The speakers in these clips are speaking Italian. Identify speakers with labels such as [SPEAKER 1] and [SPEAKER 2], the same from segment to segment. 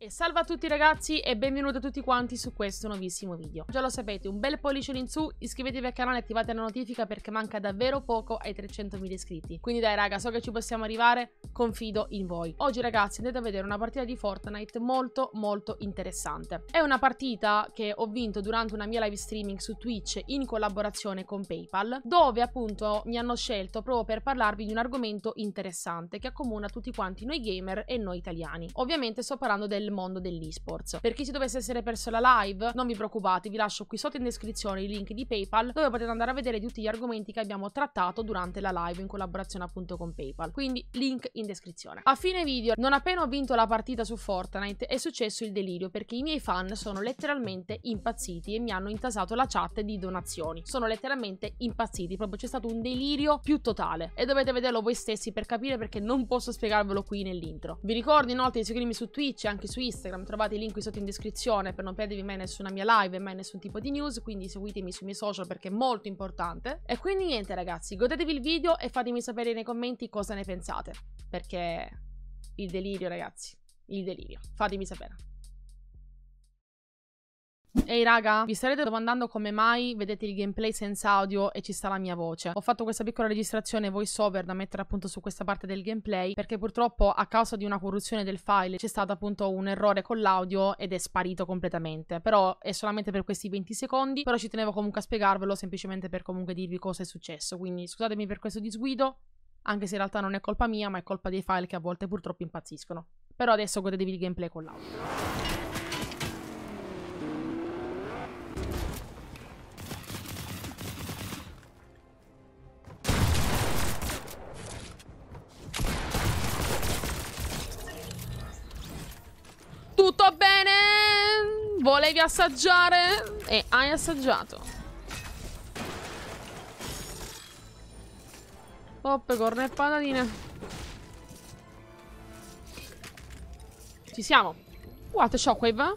[SPEAKER 1] E salve a tutti ragazzi e benvenuti a tutti quanti su questo nuovissimo video. Già lo sapete, un bel pollice in su, iscrivetevi al canale e attivate la notifica perché manca davvero poco ai 300.000 iscritti. Quindi dai raga, so che ci possiamo arrivare, confido in voi. Oggi ragazzi andate a vedere una partita di Fortnite molto molto interessante. È una partita che ho vinto durante una mia live streaming su Twitch in collaborazione con Paypal, dove appunto mi hanno scelto proprio per parlarvi di un argomento interessante che accomuna tutti quanti noi gamer e noi italiani. Ovviamente sto parlando del del mondo dell'esports. Per chi si dovesse essere perso la live, non vi preoccupate, vi lascio qui sotto in descrizione i link di PayPal dove potete andare a vedere tutti gli argomenti che abbiamo trattato durante la live in collaborazione appunto con PayPal. Quindi link in descrizione. A fine video, non appena ho vinto la partita su Fortnite, è successo il delirio perché i miei fan sono letteralmente impazziti e mi hanno intasato la chat di donazioni. Sono letteralmente impazziti, proprio c'è stato un delirio più totale e dovete vederlo voi stessi per capire perché non posso spiegarvelo qui nell'intro. Vi ricordo inoltre di seguirmi su Twitch e anche su su Instagram, trovate i link qui sotto in descrizione per non perdervi mai nessuna mia live e mai nessun tipo di news, quindi seguitemi sui miei social perché è molto importante. E quindi niente ragazzi, godetevi il video e fatemi sapere nei commenti cosa ne pensate, perché il delirio ragazzi, il delirio, fatemi sapere. Ehi raga, vi starete domandando come mai vedete il gameplay senza audio e ci sta la mia voce. Ho fatto questa piccola registrazione voiceover da mettere appunto su questa parte del gameplay perché purtroppo a causa di una corruzione del file c'è stato appunto un errore con l'audio ed è sparito completamente. Però è solamente per questi 20 secondi, però ci tenevo comunque a spiegarvelo semplicemente per comunque dirvi cosa è successo. Quindi scusatemi per questo disguido, anche se in realtà non è colpa mia ma è colpa dei file che a volte purtroppo impazziscono. Però adesso godetevi il gameplay con l'audio. volevi assaggiare e hai assaggiato. Poppe, corne e patatine. Ci siamo. What a shockwave?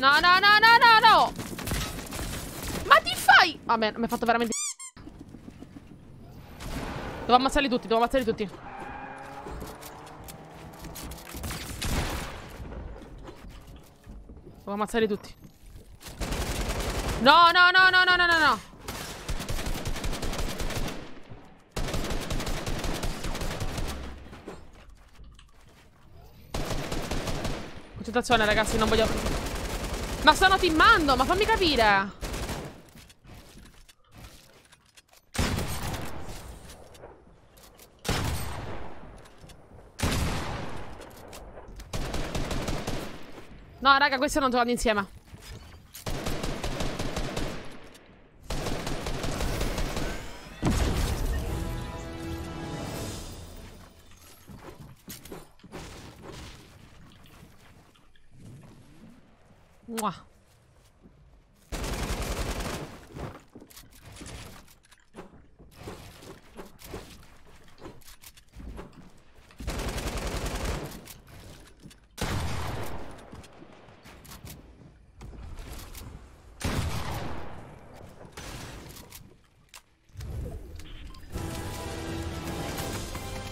[SPEAKER 1] No, no, no, no, no, no! Ma ti fai? Vabbè, mi ha fatto veramente... Devo ammazzarli tutti, devo ammazzarli tutti. Devo ammazzarli tutti. No, no, no, no, no, no, no, no. Concentrazione ragazzi, non voglio... Ma stanno timmando, ma fammi capire. No, raga, questi non trovano insieme.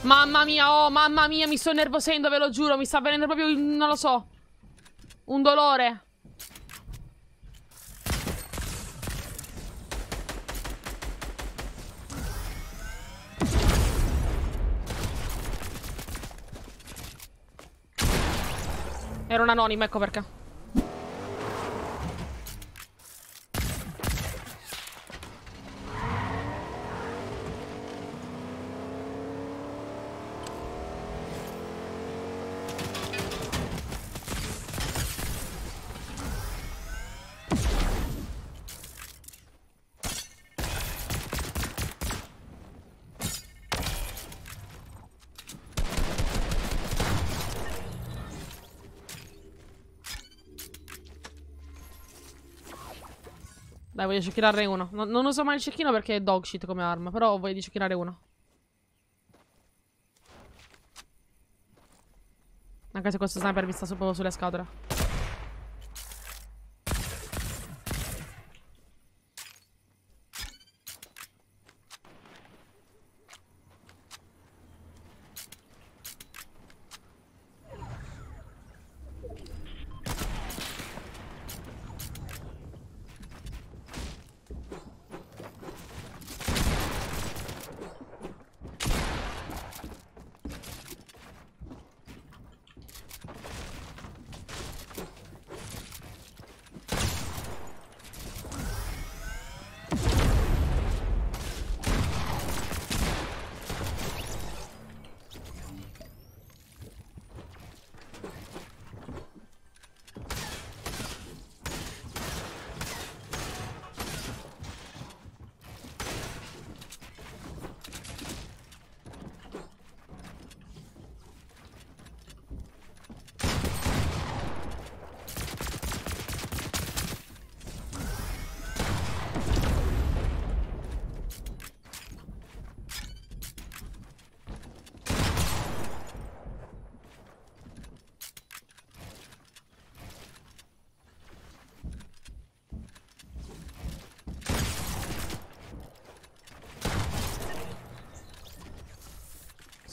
[SPEAKER 1] Mamma mia, oh, mamma mia, mi sto nervosendo, ve lo giuro. Mi sta venendo proprio, non lo so, un dolore. Era un anonimo, ecco perché. Dai, voglio cecchirarne uno. No, non uso mai il cecchino perché è dog shit come arma, però voglio cecchirare uno. Anche se questo sniper mi sta solo sulle scatole.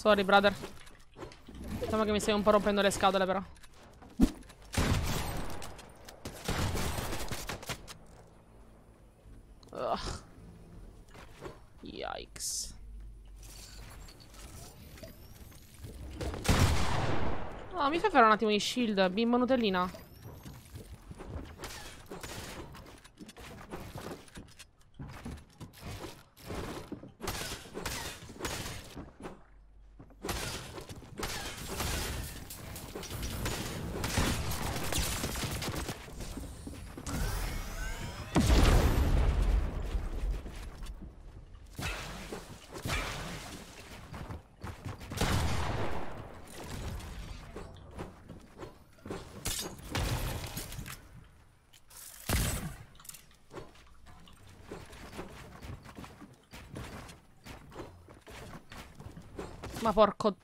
[SPEAKER 1] Sorry, brother. Diciamo che mi stai un po' rompendo le scatole, però. Ugh. Yikes. Oh, mi fai fare un attimo di shield, bimbo Nutellina? Ma porco...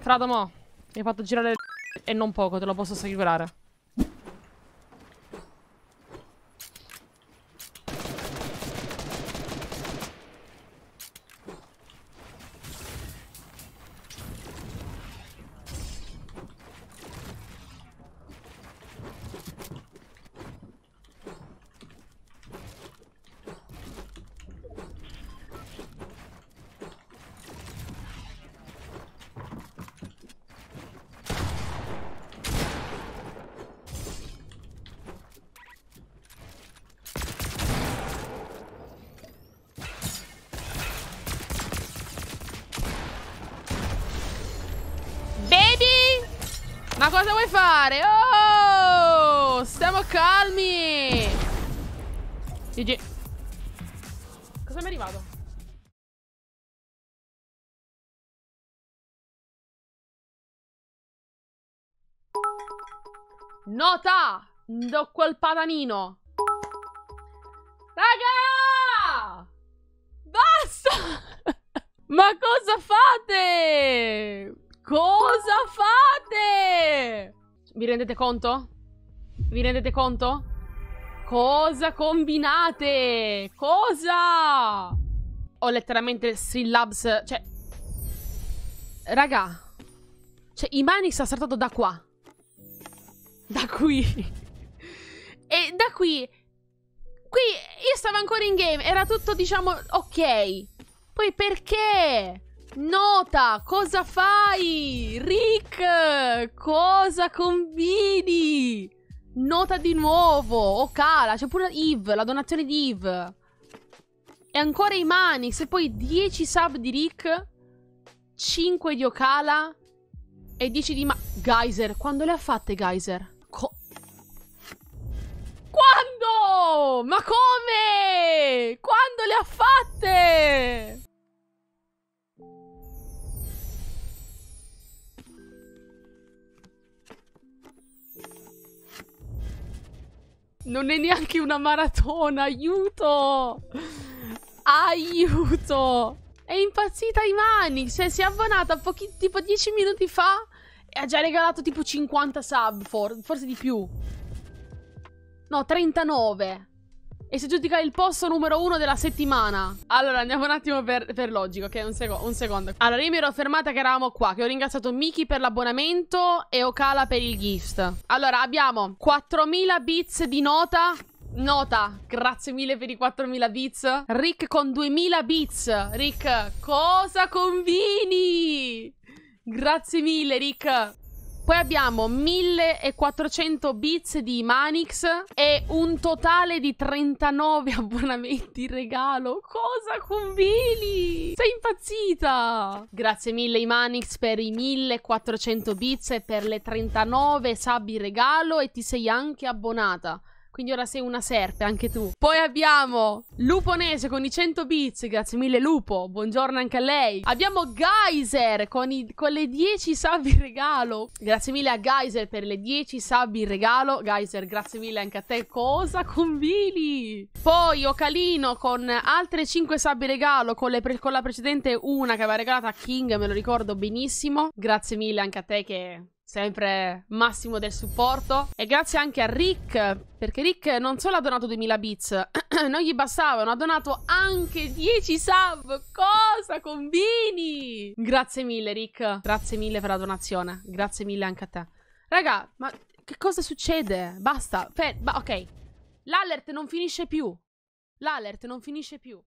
[SPEAKER 1] Frado mo, mi hai fatto girare le... E non poco, te lo posso assicurare. Ma cosa vuoi fare? Oh! Stiamo calmi! GG. Cosa mi è arrivato? Nota! Do quel patanino! Raga! Basta! Ma cosa fate? Cosa fate? Vi rendete conto? Vi rendete conto? Cosa combinate? Cosa? Ho letteralmente Labs, cioè... Raga. Cioè, Imanix ha saltato da qua. Da qui. e da qui... Qui io stavo ancora in game, era tutto, diciamo, ok. Poi perché? Nota, cosa fai? Rick, cosa combini? Nota di nuovo. Oh, cala. C'è pure Yves, la donazione di Yves. E ancora i Manix. E poi 10 sub di Rick. 5 di Ocala. E 10 di Ma... Geyser. Quando le ha fatte, Geyser? Co Quando? Ma come? Quando le ha fatte? Non è neanche una maratona, aiuto! Aiuto! È impazzita Imani, cioè si è abbonata pochi, tipo 10 minuti fa e ha già regalato tipo 50 sub, for forse di più. No, 39. E si giudica il posto numero uno della settimana. Allora, andiamo un attimo per, per logico, ok? Un, seco un, secondo. Allora, io mi ero fermata che eravamo qua, che ho ringraziato Miki per l'abbonamento e Okala per il gift. Allora, abbiamo 4000 bits di nota Nota, grazie mille per i 4000 bits. Rick con 2000 bits. Rick, cosa combini? Grazie mille, Rick. Poi abbiamo 1400 bits di Manix e un totale di 39 abbonamenti regalo. Cosa combini? Sei impazzita! Grazie mille Imanix per i 1400 bits e per le 39 sabi regalo e ti sei anche abbonata. Quindi ora sei una serpe anche tu. Poi abbiamo Luponese con i 100 bits. Grazie mille, Lupo. Buongiorno anche a lei. Abbiamo Geyser con, i, con le 10 sub in regalo. Grazie mille a Geyser per le 10 sub in regalo. Geyser, grazie mille anche a te. Cosa combini? Poi Ocalino con altre 5 sub in regalo. Con, le, con la precedente una che aveva regalato a King, me lo ricordo benissimo. Grazie mille anche a te che sempre massimo del supporto. E grazie anche a Rick, perché Rick non solo ha donato 2000 bits, non gli bastavano, ha donato anche 10 sub. Cosa combini? Grazie mille Rick, grazie mille per la donazione, grazie mille anche a te. Raga, ma che cosa succede? Basta, Fer ba ok. L'alert non finisce più. L'alert non finisce più.